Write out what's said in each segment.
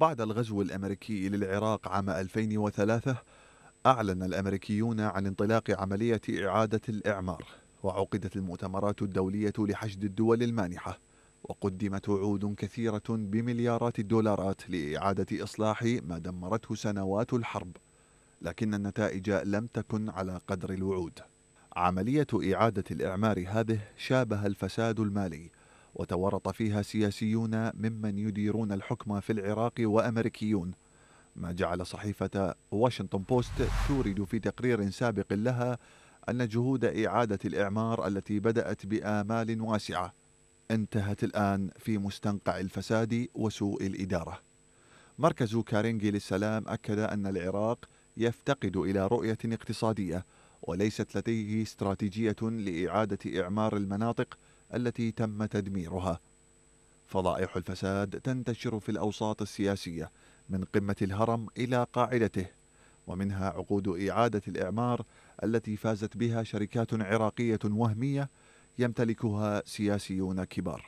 بعد الغزو الأمريكي للعراق عام 2003 أعلن الأمريكيون عن انطلاق عملية إعادة الإعمار وعقدت المؤتمرات الدولية لحشد الدول المانحة وقدمت وعود كثيرة بمليارات الدولارات لإعادة إصلاح ما دمرته سنوات الحرب لكن النتائج لم تكن على قدر الوعود عملية إعادة الإعمار هذه شابه الفساد المالي وتورط فيها سياسيون ممن يديرون الحكم في العراق وامريكيون ما جعل صحيفه واشنطن بوست تورد في تقرير سابق لها ان جهود اعاده الاعمار التي بدات بامال واسعه انتهت الان في مستنقع الفساد وسوء الاداره مركز كارينجي للسلام اكد ان العراق يفتقد الى رؤيه اقتصاديه وليست لديه استراتيجيه لاعاده اعمار المناطق التي تم تدميرها فضائح الفساد تنتشر في الاوساط السياسيه من قمه الهرم الى قاعدته ومنها عقود اعاده الاعمار التي فازت بها شركات عراقيه وهميه يمتلكها سياسيون كبار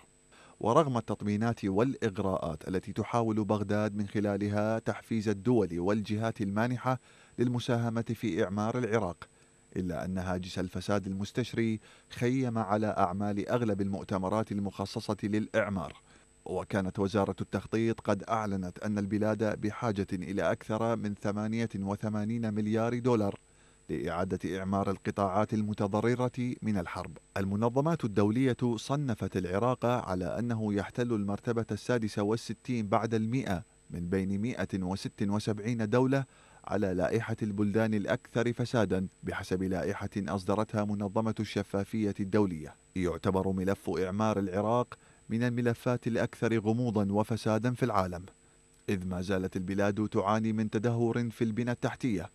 ورغم التطمينات والاغراءات التي تحاول بغداد من خلالها تحفيز الدول والجهات المانحه للمساهمه في اعمار العراق إلا أن هاجس الفساد المستشري خيم على أعمال أغلب المؤتمرات المخصصة للإعمار وكانت وزارة التخطيط قد أعلنت أن البلاد بحاجة إلى أكثر من 88 مليار دولار لإعادة إعمار القطاعات المتضررة من الحرب. المنظمات الدولية صنفت العراق على أنه يحتل المرتبة السادسة والستين بعد المئة من بين 176 دولة على لائحة البلدان الأكثر فسادا بحسب لائحة أصدرتها منظمة الشفافية الدولية يعتبر ملف إعمار العراق من الملفات الأكثر غموضا وفسادا في العالم إذ ما زالت البلاد تعاني من تدهور في البنى التحتية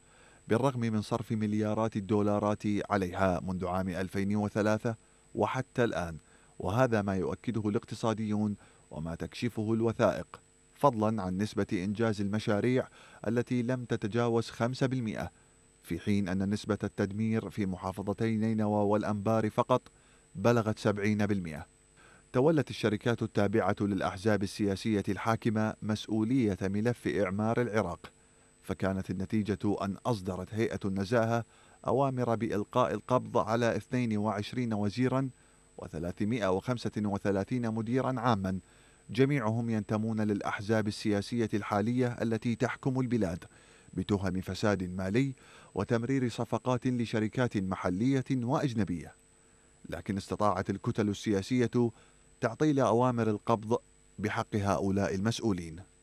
بالرغم من صرف مليارات الدولارات عليها منذ عام 2003 وحتى الآن وهذا ما يؤكده الاقتصاديون وما تكشفه الوثائق فضلا عن نسبة إنجاز المشاريع التي لم تتجاوز 5% في حين أن نسبة التدمير في محافظتي نينوى والأنبار فقط بلغت 70%. تولت الشركات التابعة للأحزاب السياسية الحاكمة مسؤولية ملف إعمار العراق، فكانت النتيجة أن أصدرت هيئة النزاهة أوامر بإلقاء القبض على 22 وزيرا و335 مديرا عاما جميعهم ينتمون للأحزاب السياسية الحالية التي تحكم البلاد بتهم فساد مالي وتمرير صفقات لشركات محلية وأجنبية لكن استطاعت الكتل السياسية تعطيل أوامر القبض بحق هؤلاء المسؤولين